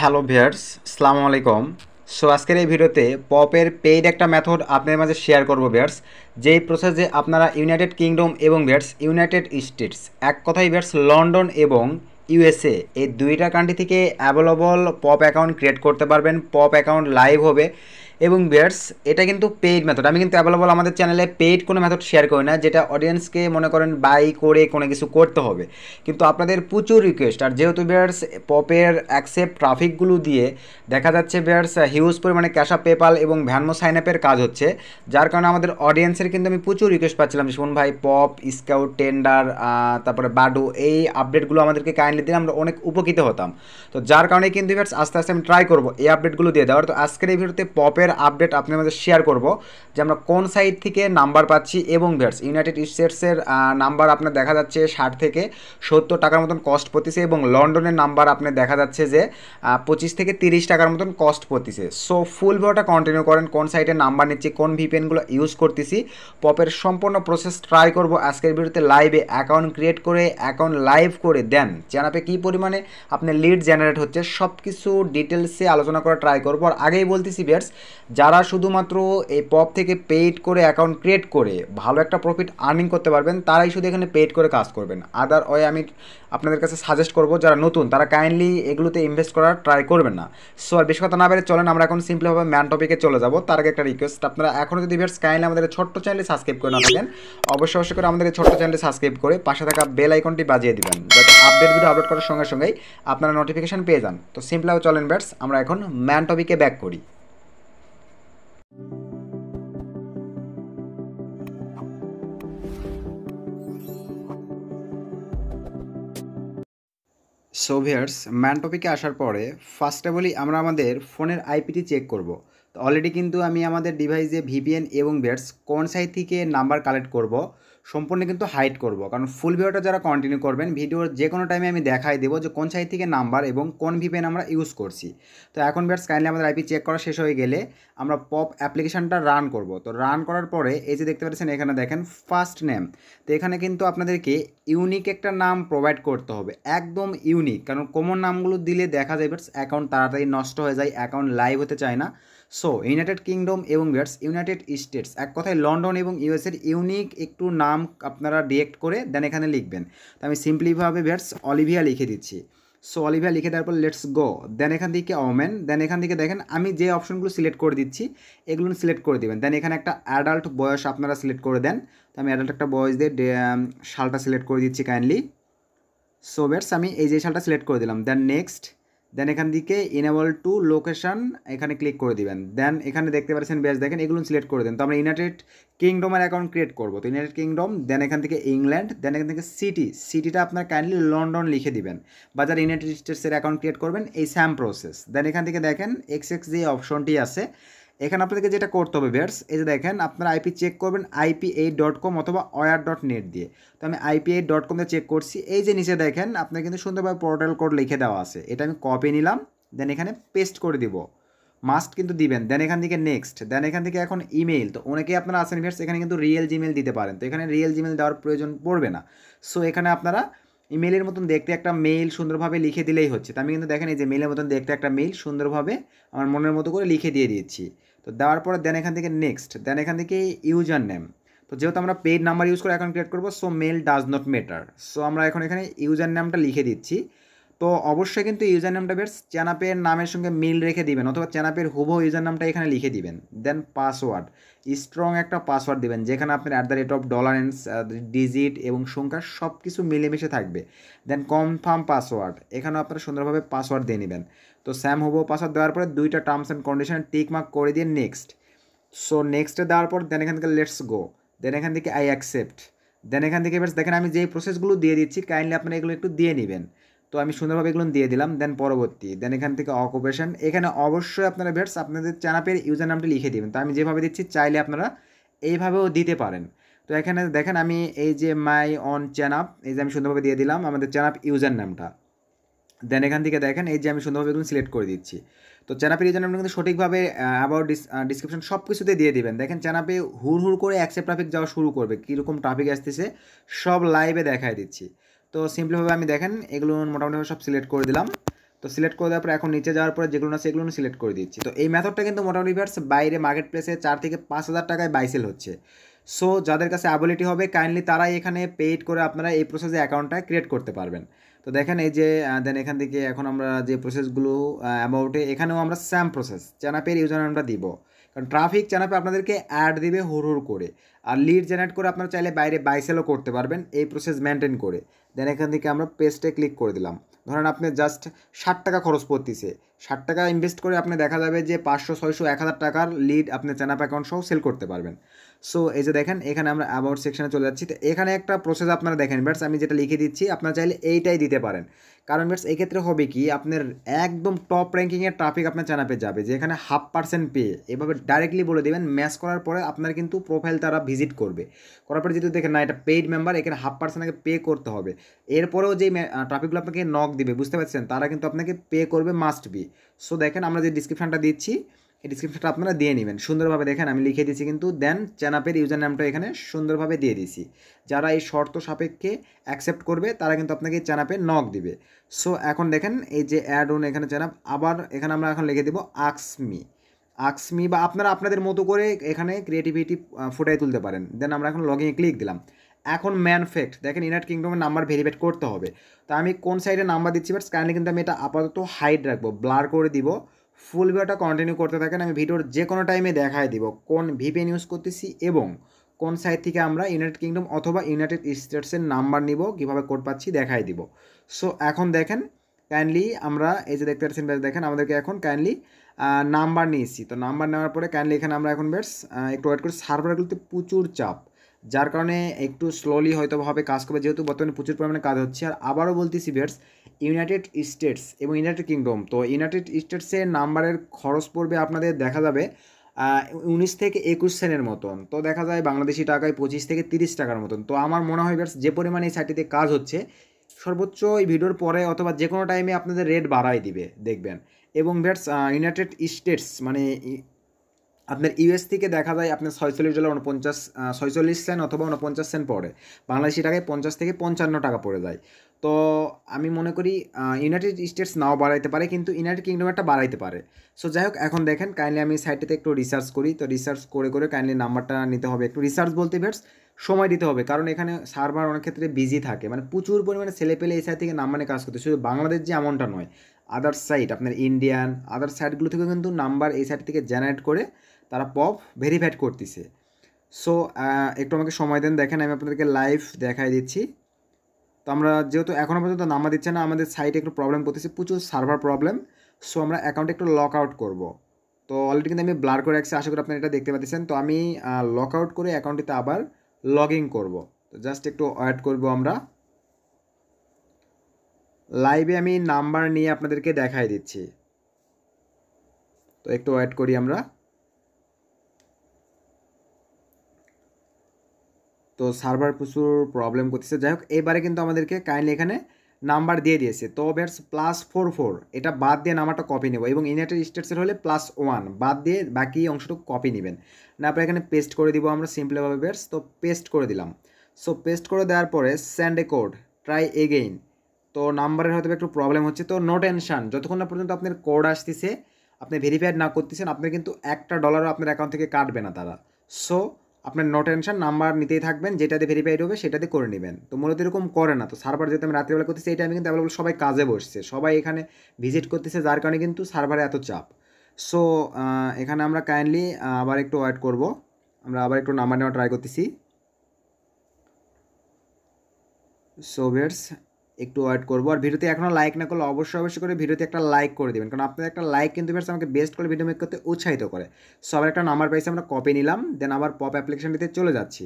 hello viewers সালামু আলাইকুম so আজকের এই ভিডিওতে পপের পেইড একটা মেথড আপনার মাঝে শেয়ার করবো ভিয়ার্স যেই প্রসেসে আপনারা ইউনাইটেড কিংডম এবং ভিয়ার্স ইউনাইটেড স্টেটস এক কথাই ভিয়ার্স লন্ডন এবং ইউএসএ এই দুইটা কান্ট্রি থেকে অ্যাভেলেবল পপ অ্যাকাউন্ট ক্রিয়েট করতে পারবেন পপ অ্যাকাউন্ট লাইভ হবে এবং বিয়ার্স এটা কিন্তু পেইড মেথড আমি কিন্তু অ্যাভেলেবল আমাদের চ্যানেলে পেইড কোনো মেথড শেয়ার করি না যেটা অডিয়েন্সকে মনে করেন বাই করে কোনো কিছু করতে হবে কিন্তু আপনাদের প্রচুর রিকোয়েস্ট আর যেহেতু বিয়ার্স পপের অ্যাকসেপ্ট ট্রাফিকগুলো দিয়ে দেখা যাচ্ছে বিয়ার্স হিউজ পরিমাণে ক্যাশ আপ পেপাল এবং ভ্যানমো সাইন আপের কাজ হচ্ছে যার কারণে আমাদের অডিয়েন্সের কিন্তু আমি প্রচুর রিকোয়েস্ট পাচ্ছিলাম শোন ভাই পপ স্কাউট টেন্ডার তারপরে বাডু এই আপডেটগুলো আমাদেরকে কাইন্ডলি দিলে আমরা অনেক উপকৃত হতাম তো যার কারণে কিন্তু বিয়ার্স আস্তে আস্তে আমি ট্রাই করবো এই আপডেটগুলো দিয়ে দেওয়ার তো আজকের এই ভিডিওতে পপের এর আপডেট মধ্যে শেয়ার করব যে আমরা কোন সাইট থেকে নাম্বার পাচ্ছি এবং ভেটস ইউনাইটেড স্টেটসের নাম্বার আপনার দেখা যাচ্ছে ষাট থেকে সত্তর টাকার মতন কস্ট পড়তেছে এবং লন্ডনের নাম্বার আপনার দেখা যাচ্ছে যে পঁচিশ থেকে তিরিশ টাকার মতন কস্ট পড়তেছে সো ফুল ভিডিওটা কন্টিনিউ করেন কোন সাইটে নাম্বার নিচ্ছি কোন ভিপিএনগুলো ইউজ করতেছি পপের সম্পূর্ণ প্রসেস ট্রাই করব আজকের ভিডিওতে লাইভে অ্যাকাউন্ট ক্রিয়েট করে অ্যাকাউন্ট লাইভ করে দেন চ্যানাপে কি পরিমাণে আপনার লিড জেনারেট হচ্ছে সব কিছু ডিটেলসে আলোচনা করা ট্রাই করবো আর আগেই বলতেছি বিয়ার্স যারা শুধুমাত্র এই পপ থেকে পেইড করে অ্যাকাউন্ট ক্রিয়েট করে ভালো একটা প্রফিট আর্নিং করতে পারবেন তারাই শুধু এখানে পেইড করে কাজ করবেন আদার ওয়ে আমি আপনাদের কাছে সাজেস্ট করব যারা নতুন তারা কাইন্ডলি এগুলোতে ইনভেস্ট করার ট্রাই করবেন না সো আর বেশি কথা না বেড়ে চলেন আমরা এখন সিম্পলিভাবে ম্যান টপিকে চলে যাব তার আগে একটা রিকোয়েস্ট আপনারা এখনও যদি ভিয়ার্স কাইন্ডলি আমাদের ছোট্ট চ্যানেলে সাবস্ক্রাইব করে না থাকেন অবশ্যই অবশ্যই করে আমাদের ছোট্ট চ্যানেলে সাবস্ক্রাইব করে পাশে থাকা বেল আইকনটি বাজিয়ে দিবেন যাতে আপডেট ভিডিও আপলোড করার সঙ্গে সঙ্গেই আপনারা নোটিফিকেশান পেয়ে যান তো সিম্পলিভাবে চলেন ব্যাটস আমরা এখন ম্যান টপিকে ব্যাক করি সোভিয়ার্স ম্যান টপিকে আসার পরে ফার্স্ট অফ আমরা আমাদের ফোনের আইপিটি চেক করব অলরেডি কিন্তু আমি আমাদের ডিভাইসে ভিপিএন এবং বেডস কোন সাইড থেকে নাম্বার কালেক্ট করব সম্পূর্ণ কিন্তু হাইড করব কারণ ফুল ভিডিওটা যারা কন্টিনিউ করবেন ভিডিওর যে কোনো টাইমে আমি দেখাই দেবো যে কোন সাইড থেকে নাম্বার এবং কোন ভিপিএন আমরা ইউজ করছি তো এখন বেডস কাইন্ডলি আমাদের আইপি চেক করা শেষ হয়ে গেলে আমরা পপ অ্যাপ্লিকেশানটা রান করব তো রান করার পরে এই যে দেখতে পাচ্ছেন এখানে দেখেন ফার্স্ট নেম তো এখানে কিন্তু আপনাদেরকে ইউনিক একটা নাম প্রোভাইড করতে হবে একদম ইউনিক কারণ কমন নামগুলো দিলে দেখা যায় ব্যাটস অ্যাকাউন্ট তাড়াতাড়ি নষ্ট হয়ে যায় অ্যাকাউন্ট লাইভ হতে চায় না সো ইউনাইটেড কিংডম এবং ভিয়ার্স ইউনাইটেড স্টেটস এক কথায় লন্ডন এবং ইউএসের ইউনিক একটু নাম আপনারা ডিরেক্ট করে দেন এখানে লিখবেন তো আমি সিম্পলিভাবে ভিয়ার্স অলিভিয়া লিখে দিচ্ছি সো অলিভিয়া লিখে দেওয়ার পর লেটস গো দেন এখান থেকে ওমেন দেন এখান থেকে দেখেন আমি যে অপশনগুলো সিলেক্ট করে দিচ্ছি এগুলো সিলেক্ট করে দেবেন দেন এখানে একটা অ্যাডাল্ট বয়স আপনারা সিলেক্ট করে দেন তো আমি অ্যাডাল্ট একটা বয়স দিয়ে সালটা সিলেক্ট করে দিচ্ছি কাইন্ডলি সো বেটস আমি এই যে সালটা সিলেক্ট করে দিলাম দেন নেক্সট দেন এখান থেকে ইনেবল টু লোকেশান এখানে ক্লিক করে দিবেন দেন এখানে দেখতে পাচ্ছেন ব্যাচ দেখেন এগুলো সিলেক্ট করে দেন তো আমরা ইউনাইটেড কিংডমের অ্যাকাউন্ট ক্রিয়েট করবো তো ইউনাইটেড কিংডম দেন এখান থেকে ইংল্যান্ড দেন এখান থেকে সিটি সিটিটা আপনার কাইন্ডলি লন্ডন লিখে দিবেন বা যারা ইউনাইটেড স্টেটসের অ্যাকাউন্ট ক্রিয়েট করবেন এই স্যাম প্রসেস দেন এখান থেকে দেখেন এক্স এক্স যে অপশনটি আছে এখানে আপনাদেরকে যেটা করতে হবে ভেটস এই যে দেখেন আপনারা আইপি চেক করবেন আইপি এইট ডট কম অথবা অয়ার ডট নেট দিয়ে তো আমি আইপি এইট ডট দিয়ে চেক করছি এই যে নিচে দেখেন আপনার কিন্তু সুন্দরভাবে পোর্টাল কোড লিখে দেওয়া আছে এটা আমি কপি নিলাম দেন এখানে পেস্ট করে দিব মাস্ট কিন্তু দিবেন দেন এখান থেকে নেক্সট দেন এখান থেকে এখন ইমেল তো অনেকেই আপনারা আছেন ভেটস এখানে কিন্তু রিয়েল জিমেল দিতে পারেন তো এখানে রিয়েল জিমেল দেওয়ার প্রয়োজন পড়বে না সো এখানে আপনারা ইমেলের মতন দেখতে একটা মেইল সুন্দরভাবে লিখে দিলেই হচ্ছে তো আমি কিন্তু দেখেন এই যে মেইলের মতন দেখতে একটা মেইল সুন্দরভাবে আমার মনের মতো করে লিখে দিয়ে দিচ্ছি তো দেওয়ার পরে দেন এখান থেকে নেক্সট দেন এখান থেকে ইউজার নেম তো যেহেতু আমরা পেড নাম্বার ইউজ করে অ্যাকাউন্ট ক্রিয়েট করবো so mail does not matter so আমরা এখন এখানে ইউজার নামটা লিখে দিচ্ছি তো অবশ্যই কিন্তু ইউজার নামটা বেশ চ্যানাপের নামের সঙ্গে মিল রেখে দিবেন অথবা চ্যানাপের হুবহ ইউজার নামটা এখানে লিখে দিবেন দেন পাসওয়ার্ড স্ট্রং একটা পাসওয়ার্ড দিবেন যেখানে আপনার at the rate of dollar digit এবং সংখ্যা সব কিছু মিলেমিশে থাকবে দেন কনফার্ম পাসওয়ার্ড এখানেও আপনারা সুন্দরভাবে পাসওয়ার্ড দিয়ে নেবেন তো স্যাম হুবহ পাসওয়ার্ড দেওয়ার পরে দুইটা টার্মস অ্যান্ড কন্ডিশন টিকমার্ক করে দিয়ে নেক্সট সো নেক্সটে দেওয়ার পর দেন এখান থেকে লেটস গো দেন এখান থেকে আই অ্যাকসেপ্ট দেন এখান থেকে বেশ দেখেন আমি যেই প্রসেসগুলো দিয়ে দিচ্ছি কাইন্ডলি আপনারা এগুলো একটু দিয়ে নেবেন তো আমি সুন্দরভাবে এগুলো দিয়ে দিলাম দেন পরবর্তী দেন এখান থেকে অকুপেশন এখানে অবশ্যই আপনারা ভেটস আপনাদের চ্যানাপের ইউজার নামটি লিখে দেবেন তো আমি যেভাবে দিচ্ছি চাইলে আপনারা এইভাবেও দিতে পারেন তো এখানে দেখেন আমি এই যে মাই অন চ্যানাপ এই যে আমি সুন্দরভাবে দিয়ে দিলাম আমাদের চ্যানাপ ইউজার নামটা দেন এখান থেকে দেখেন এই যে আমি সুন্দরভাবে এগুলো সিলেক্ট করে দিচ্ছি তো চ্যানাপের ইউজার নামটা কিন্তু সঠিকভাবে অ্যাবাউট ডিসক্রিপশন সব কিছুতে দিয়ে দিবেন দেখেন চ্যানাপে হুড় হুড় করে অ্যাক্সেপ্ট ট্রাফিক যাওয়া শুরু করবে কীরকম ট্রাফিক আসতেছে সব লাইভে দেখায় দিচ্ছি তো সিম্পলিভাবে আমি দেখেন এগুলো মোটামুটিভাবে সব সিলেক্ট করে দিলাম তো সিলেক্ট করে দেওয়ার পর এখন নিচে যাওয়ার পরে যেগুলো আছে সেগুলো সিলেক্ট করে দিচ্ছি তো এই মেথডটা কিন্তু মোটামুটি ভিউয়ার্স বাইরে মার্কেট প্লেসে চার থেকে পাঁচ হাজার টাকায় বাইসেল হচ্ছে সো যাদের কাছে অ্যাবিলিটি হবে কাইন্ডলি তারাই এখানে পেইড করে আপনারা এই প্রসেসে অ্যাকাউন্টটা ক্রিয়েট করতে পারবেন তো দেখেন এই যে দেন এখান থেকে এখন আমরা যে প্রসেসগুলো অ্যামাউন্টে এখানেও আমরা স্যাম প্রসেস চ্যানাপের ইউজার আমরা দিব কারণ ট্রাফিক চ্যানেপে আপনাদেরকে অ্যাড দিবে হুর করে আর লিড জেনারেট করে আপনারা চাইলে বাইরে বাইসেলও করতে পারবেন এই প্রসেস মেনটেন করে দেন এখান থেকে আমরা পেস্টে ক্লিক করে দিলাম ধরেন আপনি জাস্ট ষাট টাকা খরচ করতেছে ষাট টাকা ইনভেস্ট করে আপনি দেখা যাবে যে পাঁচশো ছয়শো এক হাজার টাকার লিড আপনি চ্যানাপ অ্যাকাউন্ট সহ সেল করতে পারবেন সো এই যে দেখেন এখানে আমরা অ্যাবাউট সেকশানে চলে যাচ্ছি তো এখানে একটা প্রসেস আপনারা দেখেন ব্যাটস আমি যেটা লিখে দিচ্ছি আপনারা চাইলে এইটাই দিতে পারেন কারণ ব্যাটস এক্ষেত্রে হবে কি আপনার একদম টপ র্যাঙ্কিংয়ের ট্রাফিক আপনার চ্যানাপে যাবে যে এখানে হাফ পার্সেন্ট পেয়ে এভাবে ডাইরেক্টলি বলে দেবেন ম্যাচ করার পরে আপনার কিন্তু প্রোফাইল তারা ভিজিট করবে করার পরে যদি দেখেন না এটা পেইড মেম্বার এখানে হাফ পার্সেন্ট আগে পে করতে হবে এরপরেও যে ট্রাফিকগুলো আপনাকে নক দিবে বুঝতে পারছেন তারা কিন্তু আপনাকে পে করবে মাস্ট বি সো দেখেন আমরা যে ডিসক্রিপশানটা দিচ্ছি এই ডিসক্রিপশনটা আপনারা দিয়ে নেবেন সুন্দরভাবে দেখেন আমি লিখে দিয়েছি কিন্তু দেন চ্যানাপের ইউজার নামটা এখানে সুন্দরভাবে দিয়ে দিছি যারা এই শর্ত সাপেক্ষে অ্যাকসেপ্ট করবে তারা কিন্তু আপনাকে চ্যানাপে নক দিবে সো এখন দেখেন এই যে অ্যাড অন এখানে চ্যানাপ আবার এখানে আমরা এখন লিখে দেবো আক্সমি আক্সমি বা আপনারা আপনাদের মতো করে এখানে ক্রিয়েটিভিটি ফুটাই তুলতে পারেন দেন আমরা এখন লগিংয়ে ক্লিক দিলাম এখন ম্যানফেক্ট দেখেন ইউনাইট কিংডমের নাম্বার ভেরিফাইট করতে হবে তো আমি কোন সাইডে নাম্বার দিচ্ছি বাট কাইন্ডলি কিন্তু আমি এটা আপাতত হাইট রাখবো ব্লার করে দিব ফুল ভিডিওটা কন্টিনিউ করতে থাকেন আমি ভিডিওর যে কোনো টাইমে দেখায় দিব কোন ভিপিএন ইউজ করতেছি এবং কোন সাইট থেকে আমরা ইউনাইটেড কিংডম অথবা ইউনাইটেড স্টেটসের নাম্বার নিব কীভাবে কোড পাচ্ছি দেখাই দিব সো এখন দেখেন কাইন্ডলি আমরা এই যে দেখতে পাচ্ছেন বেশ দেখেন আমাদেরকে এখন কাইন্ডলি নাম্বার নিয়েছি তো নাম্বার নেওয়ার পরে কাইন্ডলি এখানে আমরা এখন বেশ একটু ওয়েট করি সার্ভারগুলোতে প্রচুর চাপ যার কারণে একটু স্লোলি হয়তোভাবে কাজ করবে যেহেতু বর্তমানে প্রচুর পরিমাণে কাজ হচ্ছে আর আবারও বলতেছি ভিয়ার্স ইউনাইটেড স্টেটস এবং ইউনাইটেড কিংডম তো ইউনাইটেড স্টেটসের নাম্বারের খরচ পড়বে আপনাদের দেখা যাবে উনিশ থেকে একুশ সেনের মতন তো দেখা যায় বাংলাদেশি টাকায় পঁচিশ থেকে তিরিশ টাকার মতন তো আমার মনে হয় ব্যাটস যে পরিমাণে এই সাইটটিতে কাজ হচ্ছে সর্বোচ্চ এই ভিডিওর পরে অথবা যে কোনো টাইমে আপনাদের রেট বাড়াই দিবে দেখবেন এবং ব্যাটস ইউনাইটেড স্টেটস মানে আপনার ইউএস থেকে দেখা যায় আপনার ছয়চল্লিশ ডলার উনপঞ্চাশ ছয়চল্লিশ সেন্ট অথবা উনপঞ্চাশ সেন্ট পড়ে বাংলাদেশি টাকায় পঞ্চাশ থেকে পঞ্চান্ন টাকা পড়ে যায় তো আমি মনে করি ইউনাইটেড স্টেটস নাও বাড়াইতে পারে কিন্তু ইউনাইটেড কিংডম একটা বাড়াইতে পারে সো যাই হোক এখন দেখেন কাইন্ডলি আমি সাইটটাতে একটু রিসার্চ করি তো রিসার্চ করে করে কাইন্ডলি নাম্বারটা নিতে হবে একটু রিসার্চ বলতে ভেটস সময় দিতে হবে কারণ এখানে সার্ভার অনেক ক্ষেত্রে বিজি থাকে মানে প্রচুর পরিমাণে ছেলে পেলে এই সাইড থেকে নাম্বারে মানে কাজ করতে শুধু বাংলাদেশ যে এমনটা নয় আদার্স সাইট আপনার ইন্ডিয়ান আদার সাইটগুলো থেকে কিন্তু নাম্বার এই সাইট থেকে জেনারেট করে তারা পপ ভেরিফাইড করতেছে সো একটু আমাকে সময় দেন দেখেন আমি আপনাদেরকে লাইভ দেখাই দিচ্ছি তো আমরা যেহেতু এখনও পর্যন্ত নামা দিচ্ছে না আমাদের সাইটে একটু প্রবলেম করতেছে প্রচুর সার্ভার প্রবলেম সো আমরা অ্যাকাউন্টে একটু লক আউট করবো তো অলরেডি কিন্তু আমি ব্লার করে রাখছি আশা করি আপনারা এটা দেখতে পাচ্ছেন তো আমি লক আউট করে অ্যাকাউন্টটিতে আবার লগ ইন করবো তো জাস্ট একটু অ্যাড করব আমরা লাইভে আমি নাম্বার নিয়ে আপনাদেরকে দেখাই দিচ্ছি তো একটু অ্যাড করি আমরা তো সার্ভার প্রচুর প্রবলেম করতেছে যাই হোক এবারে কিন্তু আমাদেরকে কাইন্ডলি এখানে নাম্বার দিয়ে দিয়েছে তো ব্যাটস প্লাস ফোর ফোর এটা বাদ দিয়ে নাম্বারটা কপি নেব এবং ইউনাইটেড স্টেটসের হলে প্লাস ওয়ান বাদ দিয়ে বাকি অংশটুকু কপি নেবেন না পরে এখানে পেস্ট করে দিব আমরা সিম্পলিভাবে ব্যাটস তো পেস্ট করে দিলাম সো পেস্ট করে দেওয়ার পরে send a code try again তো নাম্বারের হয়তো একটু প্রবলেম হচ্ছে তো নো টেনশান যতক্ষণ না পর্যন্ত আপনার কোড আসতেছে আপনি ভেরিফাইড না করতেছেন আপনার কিন্তু একটা ডলারও আপনার অ্যাকাউন্ট থেকে কাটবে না তারা সো আপনার নো টেনশন নাম্বার নিতেই থাকবেন যেটাতে ভেরিফাইড হবে সেটাতে করে নেবেন তো মূলত এরকম করে না তো সার্ভার যেহেতু আমি রাত্রিবেলা করতেছি এই টাইমে কিন্তু অ্যাভেলেবল সবাই কাজে বসছে সবাই এখানে ভিজিট করতেছে যার কারণে কিন্তু সার্ভারে এত চাপ সো এখানে আমরা কাইন্ডলি আবার একটু ওয়েট করব আমরা আবার একটু নাম্বার নেওয়া ট্রাই করতেছি সো ভিয়ার্স একটু ওয়েট করবো আর ভিডিওতে এখনও লাইক না করলে অবশ্যই অবশ্যই করে ভিডিওতে একটা লাইক করে দেবেন কারণ আপনাদের একটা লাইক কিন্তু ফ্রেন্ডস আমাকে বেস্ট করে ভিডিও মেক করতে উৎসাহিত করে সো আবার একটা নাম্বার পেয়েছি আমরা কপি নিলাম দেন আবার পপ অ্যাপ্লিকেশানটিতে চলে যাচ্ছি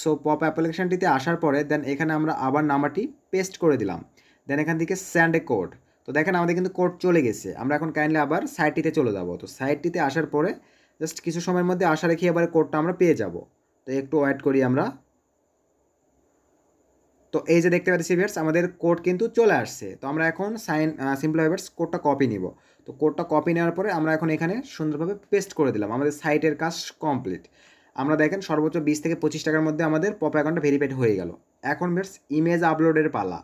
সো পপ অ্যাপ্লিকেশানটিতে আসার পরে দেন এখানে আমরা আবার নাম্বারটি পেস্ট করে দিলাম দেন এখান থেকে স্যান্ড এ কোড তো দেখেন আমাদের কিন্তু কোড চলে গেছে আমরা এখন কাইন্ডলি আবার সাইটটিতে চলে যাব তো সাইটটিতে আসার পরে জাস্ট কিছু সময়ের মধ্যে আশা রেখে আবার কোডটা আমরা পেয়ে যাব তো একটু ওয়েট করি আমরা তো এই যে দেখতে পাচ্ছি ভিয়ার্স আমাদের কোড কিন্তু চলে আসছে তো আমরা এখন সাইন সিম্পল ভিয়ার্স কোডটা কপি নিব তো কোডটা কপি নেওয়ার পরে আমরা এখন এখানে সুন্দরভাবে পেস্ট করে দিলাম আমাদের সাইটের কাজ কমপ্লিট আমরা দেখেন সর্বোচ্চ বিশ থেকে পঁচিশ টাকার মধ্যে আমাদের পপ অ্যাকাউন্টটা ভেরিফাইড হয়ে গেল এখন ভিয়ার্স ইমেজ আপলোডের পালা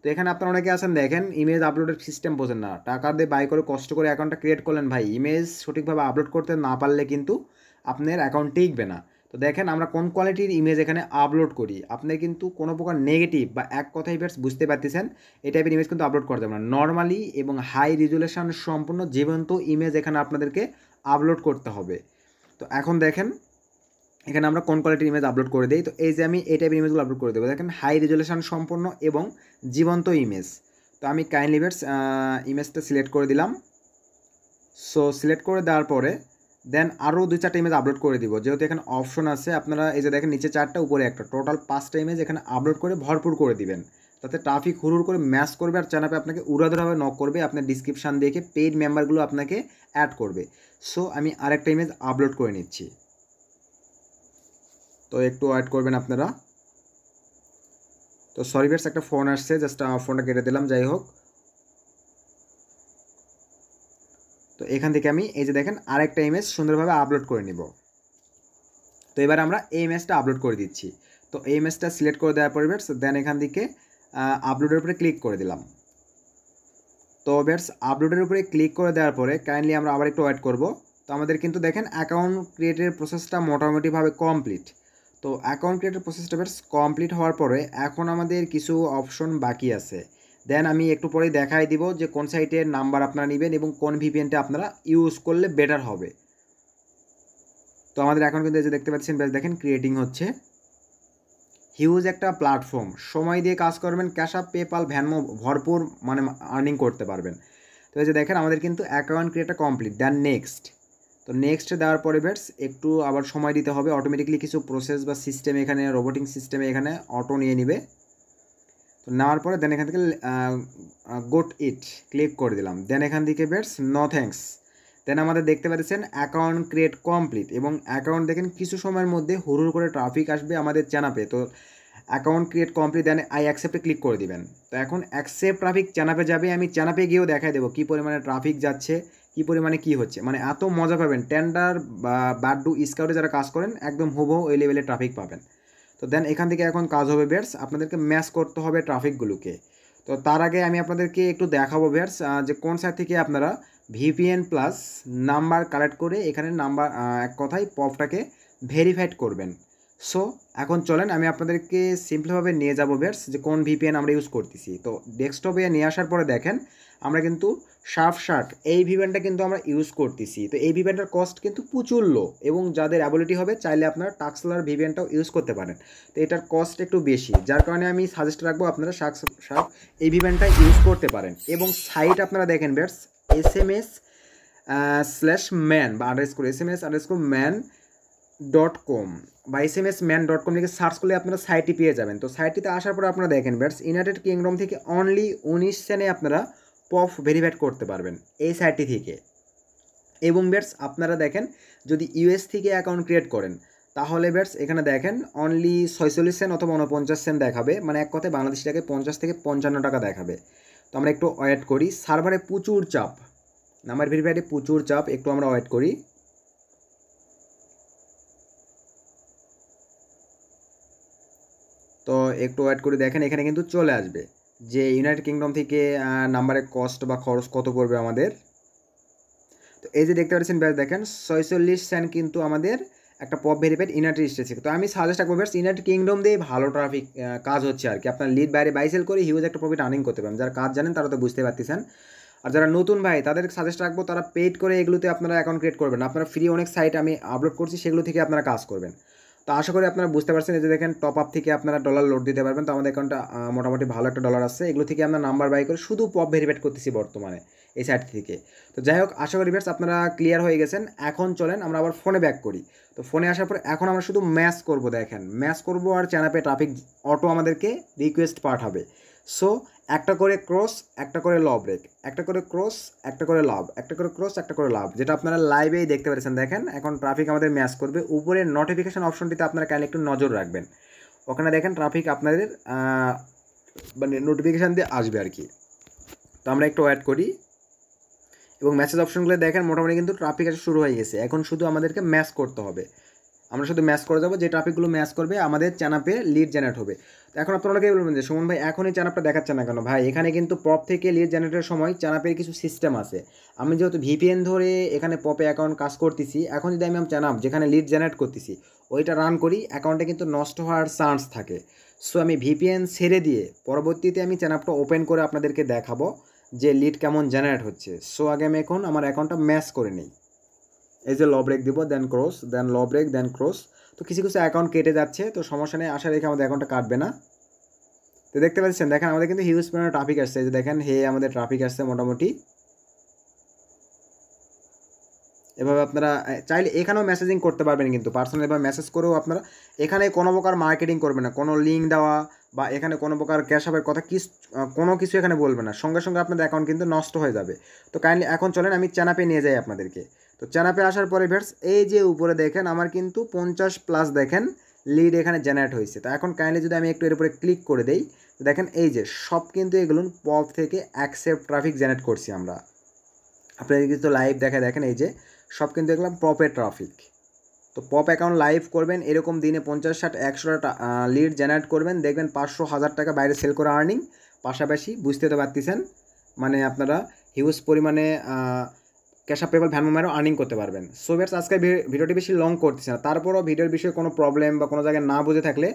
তো এখানে আপনারা অনেকে আছেন দেখেন ইমেজ আপলোডের সিস্টেম বোঝেন না টাকা দিয়ে বাই করে কষ্ট করে অ্যাকাউন্টটা ক্রিয়েট করলেন ভাই ইমেজ সঠিকভাবে আপলোড করতে না পারলে কিন্তু আপনার অ্যাকাউন্ট টিকবে না তো দেখেন আমরা কোন কোয়ালিটির ইমেজ এখানে আপলোড করি আপনি কিন্তু কোনো প্রকার নেগেটিভ বা এক কথাই ব্যাটস বুঝতে পারতেছেন এই টাইপের ইমেজ কিন্তু আপলোড করা যাবে না নর্মালি এবং হাই রেজুলেশন সম্পূর্ণ জীবন্ত ইমেজ এখানে আপনাদেরকে আপলোড করতে হবে তো এখন দেখেন এখানে আমরা কোন কোয়ালিটির ইমেজ আপলোড করে দিই তো এই যে আমি এই টাইপের ইমেজগুলো আপলোড করে দেবো দেখেন হাই রেজুলেশন সম্পন্ন এবং জীবন্ত ইমেজ তো আমি কাইন্ডলি ব্যাটস ইমেজটা সিলেক্ট করে দিলাম সো সিলেক্ট করে দেওয়ার পরে দেন আরও দুই চারটা ইমেজ আপলোড করে দিব যেহেতু এখানে অপশন আছে আপনারা এই যে দেখেন নিচে চারটা উপরে একটা টোটাল পাঁচটা ইমেজ এখানে আপলোড করে ভরপুর করে দিবেন তাতে ট্রাফিক হুড়ুর করে ম্যাচ করবে আর চ্যানেলে আপনাকে উড়াধুরাভাবে নক করবে আপনার ডিসক্রিপশান দেখে পেইড মেম্বারগুলো আপনাকে অ্যাড করবে সো আমি আরেকটা ইমেজ আপলোড করে নিচ্ছি তো একটু অ্যাড করবেন আপনারা তো সরি ভেটস একটা ফোন আসছে জাস্ট ফোনটা কেটে দিলাম যাই হোক তো এখান থেকে আমি এই যে দেখেন আরেকটা ইমেজ সুন্দরভাবে আপলোড করে নিব তো এবার আমরা এই ইমেজটা আপলোড করে দিচ্ছি তো এই ইমেজটা সিলেক্ট করে দেওয়ার পরে ব্যাটস দেন এখান থেকে আপলোডের উপরে ক্লিক করে দিলাম তো ব্যাটস আপলোডের উপরে ক্লিক করে দেওয়ার পরে কাইন্ডলি আমরা আবার একটু ওয়েট করব তো আমাদের কিন্তু দেখেন অ্যাকাউন্ট ক্রিয়েটের প্রসেসটা মোটামুটিভাবে কমপ্লিট তো অ্যাকাউন্ট ক্রিয়েটের প্রসেসটা ব্যাটস কমপ্লিট হওয়ার পরে এখন আমাদের কিছু অপশন বাকি আছে দেন আমি একটু পরে দেখাই দিব যে কোন সাইটের নাম্বার আপনারা নেবেন এবং কোন ভিপিএনটা আপনারা ইউজ করলে বেটার হবে তো আমাদের এখন কিন্তু যে দেখতে পাচ্ছেন ব্যাস দেখেন ক্রিয়েটিং হচ্ছে হিউজ একটা প্ল্যাটফর্ম সময় দিয়ে কাজ করবেন ক্যাশ আপ পেপাল ভ্যানমো ভরপুর মানে আর্নিং করতে পারবেন তো এই যে দেখেন আমাদের কিন্তু অ্যাকাউন্ট ক্রিয়েটা কমপ্লিট দ্যান নেক্সট তো নেক্সট দেওয়ার পরে ব্যাটস একটু আবার সময় দিতে হবে অটোমেটিকলি কিছু প্রসেস বা সিস্টেম এখানে রোবোটিং সিস্টেমে এখানে অটো নিয়ে নেবে তো নেওয়ার পরে দেন এখান থেকে গোট ইট ক্লিক করে দিলাম দেন এখান থেকে বেটস নো থ্যাংকস দেন আমাদের দেখতে পাচ্ছেন অ্যাকাউন্ট ক্রিয়েট কমপ্লিট এবং অ্যাকাউন্ট দেখেন কিছু সময়ের মধ্যে হুরুর করে ট্রাফিক আসবে আমাদের চ্যানাপে তো account create complete then I অ্যাকসেপ্টে ক্লিক করে দিবেন তো এখন অ্যাকসেপ্ট ট্রাফিক চ্যানাপে যাবে আমি চ্যানাপে গিয়েও দেখাই দেবো কী পরিমাণে ট্রাফিক যাচ্ছে কী পরিমাণে কী হচ্ছে মানে এত মজা পাবেন টেন্ডার বা বাড্ডু স্কাউটে যারা কাজ করেন একদম হুবহু ওই লেভেলে ট্রাফিক পাবেন তো দেন এখান থেকে এখন কাজ হবে বেটস আপনাদেরকে ম্যাচ করতে হবে ট্রাফিকগুলোকে তো তার আগে আমি আপনাদেরকে একটু দেখাবো বেটস যে কোন সাইড থেকে আপনারা ভিপিএন প্লাস নাম্বার কালেক্ট করে এখানে নাম্বার এক কথায় পপটাকে ভেরিফাইড করবেন সো এখন চলেন আমি আপনাদেরকে সিম্পলভাবে নিয়ে যাবো বেটস যে কোন ভিপিএন আমরা ইউজ করতেছি তো ডেস্কটপে নিয়ে আসার পরে দেখেন আমরা কিন্তু সাফ শার্ট এই ভিপিএনটা কিন্তু আমরা ইউজ করতেছি তো এই ভিপিএনটার কস্ট কিন্তু প্রচুর লো এবং যাদের অ্যাবিলিটি হবে চাইলে আপনারা টাক্সলার ভিপিএনটাও ইউজ করতে পারেন তো এটার কস্ট একটু বেশি যার কারণে আমি সাজেস্ট রাখবো আপনারা শাক শাক এই ভিপিএনটা ইউজ করতে পারেন এবং সাইট আপনারা দেখেন বেটস S M S slash man বা underscore S M S underscore man dot com বা S M S man dot com লিখে সার্চ করলে আপনারা সাইটটি পেয়ে যাবেন তো সাইটটিতে আসার পরে আপনারা দেখেন ব্যাটস ইউনাইটেড কিংডম থেকে অনলি উনিশ সেনে আপনারা পফ ভেরিফাইড করতে পারবেন এই সাইটটি থেকে এবং ব্যাটস আপনারা দেখেন যদি ইউএস থেকে অ্যাকাউন্ট ক্রিয়েট করেন তাহলে ব্যাটস এখানে দেখেন অনলি ছয়চল্লিশ সেন অথবা উনপঞ্চাশ সেন দেখাবে মানে এক কথায় বাংলাদেশ পঞ্চাশ থেকে পঞ্চান্ন টাকা দেখাবে তো আমরা একটু ওয়েট করি সার্ভারে প্রচুর চাপ নাম্বার ভেরিফাইডে প্রচুর চাপ একটু আমরা ওয়েট করি তো একটু ওয়েট করে দেখেন এখানে কিন্তু চলে আসবে যে ইউনাইটেড কিংডম থেকে নাম্বারে কস্ট বা খরচ কত পড়বে আমাদের তো এই যে দেখতে পাচ্ছেন ব্যাস দেখেন ছয়চল্লিশ সেন্ট কিন্তু আমাদের একটা পপ ভেরিফাইড ইউনাইটেড স্টেটস তো আমি সাজেস্ট করবো ব্যাস ইউনাইটেড কিংডম দিয়ে ভালো ট্রাফিক কাজ হচ্ছে আর কি আপনার লিড বাইরে বাইসেল করে হিউজ একটা প্রফিট আর্নিং করতে পারেন যারা কাজ জানেন তারা তো বুঝতে পারতেছেন আর যারা নতুন ভাই তাদের সাজেস্ট রাখবো তারা পেড করে এগুলোতে আপনারা অ্যাকাউন্ট ক্রিয়েট করবেন আপনারা ফ্রি অনেক সাইট আমি আপলোড করছি সেগুলো থেকে আপনারা কাজ করবেন তো আশা করি আপনারা বুঝতে পারছেন এই যে দেখেন টপ আপ থেকে আপনারা ডলার লোড দিতে পারবেন তো আমাদের অ্যাকাউন্টটা মোটামুটি ভালো একটা ডলার আছে এগুলো থেকে আমরা নাম্বার বাই করে শুধু পপ ভেরিফাইড করতেছি বর্তমানে এই সাইট থেকে তো যাই হোক আশা করি ভেটস আপনারা ক্লিয়ার হয়ে গেছেন এখন চলেন আমরা আবার ফোনে ব্যাক করি তো ফোনে আসার পর এখন আমরা শুধু ম্যাচ করব দেখেন ম্যাচ করব আর চ্যানাপে ট্রাফিক অটো আমাদেরকে রিকোয়েস্ট পাঠাবে সো একটা করে ক্রস একটা করে ল ব্রেক একটা করে ক্রস একটা করে লাভ একটা করে ক্রস একটা করে লাভ যেটা আপনারা লাইভেই দেখতে পেরেছেন দেখেন এখন ট্রাফিক আমাদের ম্যাচ করবে উপরে নোটিফিকেশান অপশনটিতে আপনারা কেন একটু নজর রাখবেন ওখানে দেখেন ট্রাফিক আপনাদের মানে নোটিফিকেশান দিয়ে আসবে আর কি তো আমরা একটু অ্যাড করি এবং মেসেজ অপশনগুলো দেখেন মোটামুটি কিন্তু ট্রাফিক আসা শুরু হয়ে গেছে এখন শুধু আমাদেরকে ম্যাচ করতে হবে আমরা শুধু ম্যাচ করে যাবো যে ট্রাফিকগুলো ম্যাচ করবে আমাদের চ্যানাপে লিড জেনারেট হবে তো এখন আপনারা কেউ বলবেন যে সুমন ভাই এখনই চ্যানাপটা দেখাচ্ছে না কেন ভাই এখানে কিন্তু পপ থেকে লিড জেনারেটের সময় চ্যানাপের কিছু সিস্টেম আছে আমি যেহেতু ভিপিএন ধরে এখানে পপে অ্যাকাউন্ট কাজ করতেছি এখন যদি আমি চ্যানাপ যেখানে লিড জেনারেট করতেছি ওইটা রান করি অ্যাকাউন্টে কিন্তু নষ্ট হওয়ার চান্স থাকে সো আমি ভিপিএন ছেড়ে দিয়ে পরবর্তীতে আমি চ্যানাপটা ওপেন করে আপনাদেরকে দেখাবো যে লিড কেমন জেনারেট হচ্ছে সো আগে আমি এখন আমার অ্যাকাউন্টটা ম্যাচ করে নিই এই যে ল ব্রেক দিব দেন ক্রস দেন ল ব্রেক দেন ক্রস তো কিছু কিছু অ্যাকাউন্ট কেটে যাচ্ছে তো সমস্যা নেই আশা রেখে আমাদের অ্যাকাউন্টটা কাটবে না তো দেখতে পাচ্ছেন দেখেন আমাদের কিন্তু হিউজ পরিমাণে ট্রাফিক আসছে যে দেখেন হে আমাদের ট্রাফিক আসছে মোটামুটি এভাবে আপনারা চাইলে এখানেও মেসেজিং করতে পারবেন কিন্তু পার্সোনাল এভাবে মেসেজ করেও আপনারা এখানে কোনো প্রকার মার্কেটিং করবেন না কোনো লিঙ্ক দেওয়া বা এখানে কোনো প্রকার ক্যাশ আপের কথা কি কোনো কিছু এখানে বলবে না সঙ্গে সঙ্গে আপনাদের অ্যাকাউন্ট কিন্তু নষ্ট হয়ে যাবে তো কাইন্ডলি এখন চলেন আমি চ্যানাপে নিয়ে যাই আপনাদেরকে তো চ্যানাপে আসার পরে ভেটস এই যে উপরে দেখেন আমার কিন্তু পঞ্চাশ প্লাস দেখেন লিড এখানে জেনারেট হয়েছে তো এখন কাইন্ডলি যদি আমি একটু এর উপরে ক্লিক করে দেই তো দেখেন এই যে সব কিন্তু এগুলো পপ থেকে অ্যাকসেপ্ট ট্রাফিক জেনারেট করছি আমরা আপনাদের কিন্তু লাইভ দেখে দেখেন এই যে সব কিন্তু এগুলাম পপের ট্রাফিক তো পপ অ্যাকাউন্ট লাইভ করবেন এরকম দিনে পঞ্চাশ ষাট একশোটা লিড জেনারেট করবেন দেখবেন পাঁচশো হাজার টাকা বাইরে সেল করা আর্নিং পাশাপাশি বুঝতে তো পারতেছেন মানে আপনারা হিউজ পরিমাণে ক্যাশ আপ পেপার ভ্যান মোমেরও আর্নিং করতে পারবেন সো ব্যাস আজকে ভিডিওটি বেশি লং করতেছে না তারপরও ভিডিওর বিষয়ে কোনো প্রবলেম বা কোনো জায়গায় না বুঝে থাকলে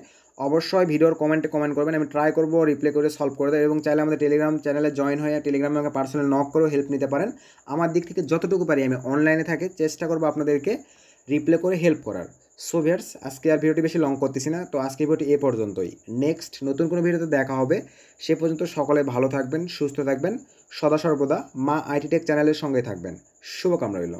অবশ্যই ভিডিওর কমেন্টে কমেন্ট করবেন আমি ট্রাই করবো রিপ্লাই করে সলভ করে দেবো এবং চাইলে আমাদের টেলিগ্রাম চ্যানেলে জয়েন হয়ে টেলিগ্রামে আমাকে পার্সোনাল নক করেও হেল্প নিতে পারেন আমার দিক থেকে যতটুকু পারি আমি অনলাইনে থাকে চেষ্টা করবো আপনাদেরকে রিপ্লাই করে হেল্প করার সো ভিয়ার্স আজকে আর ভিডিওটি বেশি লং করতেছি না তো আজকে ভিডিওটি এ পর্যন্তই নেক্সট নতুন কোনো ভিডিওতে দেখা হবে সে পর্যন্ত সকলে ভালো থাকবেন সুস্থ থাকবেন সদা সর্বদা মা আইটি টেক চ্যানেলের সঙ্গে থাকবেন শুভকামনা রইল